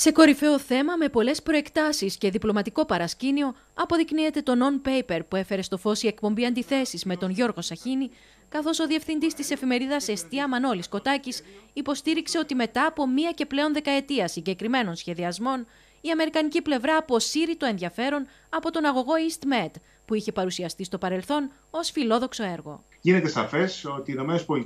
Σε κορυφαίο θέμα, με πολλές προεκτάσεις και διπλωματικό παρασκήνιο, αποδεικνύεται το non-paper που έφερε στο φως η εκπομπή αντιθέσεις με τον Γιώργο Σαχίνη, καθώς ο διευθυντής της εφημερίδας Εστία Μανώλης Κοτάκης υποστήριξε ότι μετά από μία και πλέον δεκαετία συγκεκριμένων σχεδιασμών, η Αμερικανική πλευρά αποσύρει το ενδιαφέρον από τον αγωγό EastMed, που είχε παρουσιαστεί στο παρελθόν ως φιλόδοξο έργο. Γίνεται σαφές ότι οι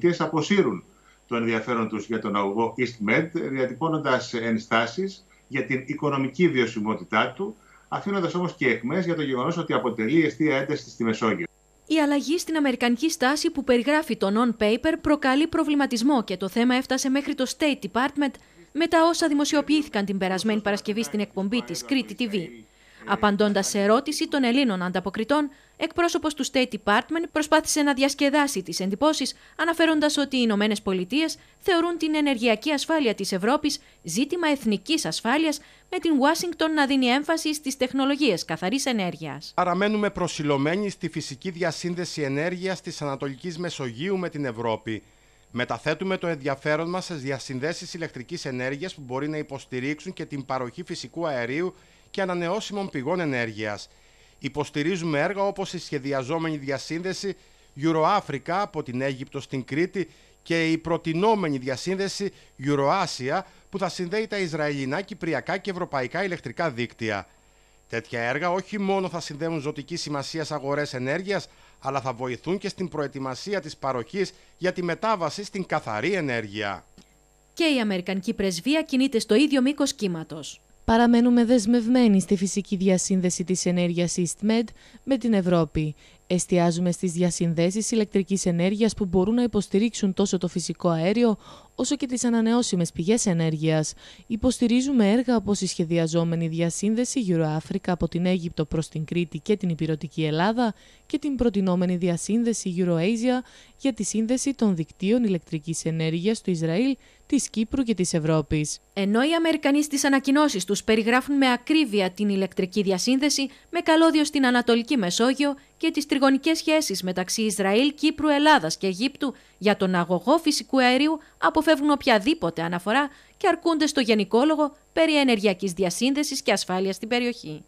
ΗΠΑ αποσύρουν το ενδιαφέρον τους για τον αγωγό EastMed, διατυπώνοντας ενστάσεις για την οικονομική βιωσιμότητά του, αφήνοντας όμως και εκμές για το γεγονός ότι αποτελεί αιστεία ένταση στη Μεσόγειο. Η αλλαγή στην αμερικανική στάση που περιγράφει το non-paper προκαλεί προβληματισμό και το θέμα έφτασε μέχρι το State Department τα όσα δημοσιοποιήθηκαν την περασμένη Παρασκευή στην εκπομπή της Κρήτη TV. Απαντώντας σε ερώτηση των Ελλήνων ανταποκριτών, εκπρόσωπος του State Department προσπάθησε να διασκεδάσει τις εντυπώσεις, αναφέροντας ότι οι Ηνωμένες Πολιτείες θεωρούν την ενεργειακή ασφάλεια της Ευρώπης ζήτημα εθνικής ασφάλειας, με την Ουάσιγκτον να δίνει έμφαση στις τεχνολογίες καθαρής ενέργειας. Παραμένουμε προσιλωμένοι στη φυσική διασύνδεση ενέργειας της Ανατολικής Μεσογείου με την Ευρώπη. Μεταθέτουμε το ενδιαφέρον μας σε διασυνδέσεις ηλεκτρικής ενέργειας που μπορεί να υποστηρίξουν και την παροχή φυσικού αερίου και ανανεώσιμων πηγών ενέργειας. Υποστηρίζουμε έργα όπως η σχεδιαζόμενη διασύνδεση Euroafrica από την Αίγυπτο στην Κρήτη και η προτινόμενη διασύνδεση Euroasia που θα συνδέει τα Ισραηλινά, Κυπριακά και Ευρωπαϊκά ηλεκτρικά δίκτυα. Τέτοια έργα όχι μόνο θα συνδέουν ζωτική σημασία αγορές ενέργειας, αλλά θα βοηθούν και στην προετοιμασία της παροχής για τη μετάβαση στην καθαρή ενέργεια. Και η Αμερικανική πρεσβεία κινείται στο ίδιο μήκος κύματος. Παραμένουμε δεσμευμένοι στη φυσική διασύνδεση της ενέργειας EastMed με την Ευρώπη, Εστιάζουμε στις διασυνδέσεις ηλεκτρικής ενέργειας που μπορούν να υποστηρίξουν τόσο το φυσικό αέριο όσο και τις ανανεώσιμες πηγές ενέργειας. Υποστηρίζουμε έργα όπως η σχεδιαζόμενη διασύνδεση Euroafrica από την Αίγυπτο προς την Κρήτη και την Υπηρετική Ελλάδα και την προτινόμενη διασύνδεση Euroasia για τη σύνδεση των δικτύων ηλεκτρικής ενέργειας του Ισραήλ, της Κύπρου και της Ευρώπης. Ενώ οι Αμερικανοί στις ανακοινώσεις τους περιγράφουν με ακρίβεια την ηλεκτρική διασύνδεση με καλώδιο στην Ανατολική Μεσόγειο και τις τριγωνικές σχέσεις μεταξύ Ισραήλ, Κύπρου, Ελλάδας και Αιγύπτου για τον αγωγό φυσικού αερίου αποφεύγουν οποιαδήποτε αναφορά και αρκούνται στο γενικόλογο περί ενεργειακής διασύνδεσης και ασφάλειας στην περιοχή.